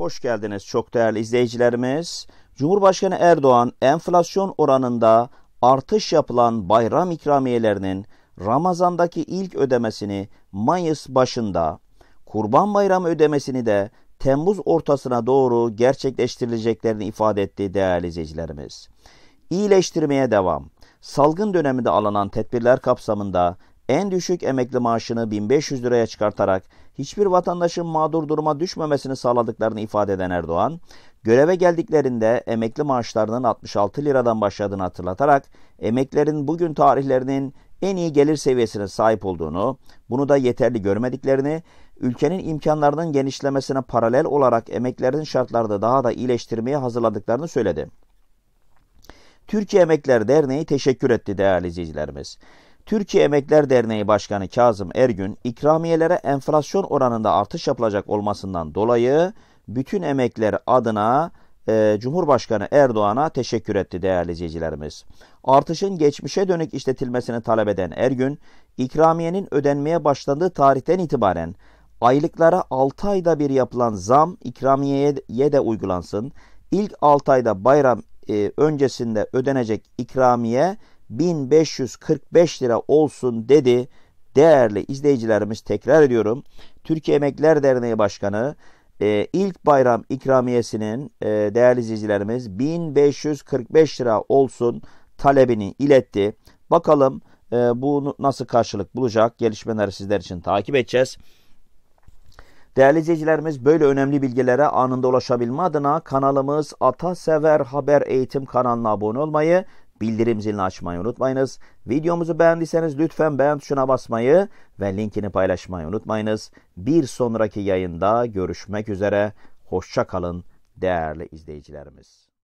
Hoş geldiniz çok değerli izleyicilerimiz. Cumhurbaşkanı Erdoğan enflasyon oranında artış yapılan bayram ikramiyelerinin Ramazan'daki ilk ödemesini Mayıs başında, Kurban Bayramı ödemesini de Temmuz ortasına doğru gerçekleştirileceklerini ifade etti değerli izleyicilerimiz. İyileştirmeye devam. Salgın döneminde alınan tedbirler kapsamında en düşük emekli maaşını 1500 liraya çıkartarak hiçbir vatandaşın mağdur duruma düşmemesini sağladıklarını ifade eden Erdoğan, göreve geldiklerinde emekli maaşlarının 66 liradan başladığını hatırlatarak emeklerin bugün tarihlerinin en iyi gelir seviyesine sahip olduğunu, bunu da yeterli görmediklerini, ülkenin imkanlarının genişlemesine paralel olarak emeklerin şartlarda daha da iyileştirmeye hazırladıklarını söyledi. Türkiye Emekler Derneği teşekkür etti değerli izleyicilerimiz. Türkiye Emekler Derneği Başkanı Kazım Ergün, ikramiyelere enflasyon oranında artış yapılacak olmasından dolayı bütün emekler adına e, Cumhurbaşkanı Erdoğan'a teşekkür etti değerli izleyicilerimiz. Artışın geçmişe dönük işletilmesini talep eden Ergün, ikramiyenin ödenmeye başlandığı tarihten itibaren aylıklara 6 ayda bir yapılan zam ikramiyeye de uygulansın. İlk 6 ayda bayram e, öncesinde ödenecek ikramiye 1545 lira olsun dedi. Değerli izleyicilerimiz tekrar ediyorum. Türkiye Emekler Derneği Başkanı e, ilk bayram ikramiyesinin e, değerli izleyicilerimiz 1545 lira olsun talebini iletti. Bakalım e, bu nasıl karşılık bulacak gelişmeleri sizler için takip edeceğiz. Değerli izleyicilerimiz böyle önemli bilgilere anında ulaşabilme adına kanalımız Atasever Haber Eğitim kanalına abone olmayı Bildirim zilini açmayı unutmayınız. Videomuzu beğendiyseniz lütfen beğen tuşuna basmayı ve linkini paylaşmayı unutmayınız. Bir sonraki yayında görüşmek üzere. Hoşça kalın değerli izleyicilerimiz.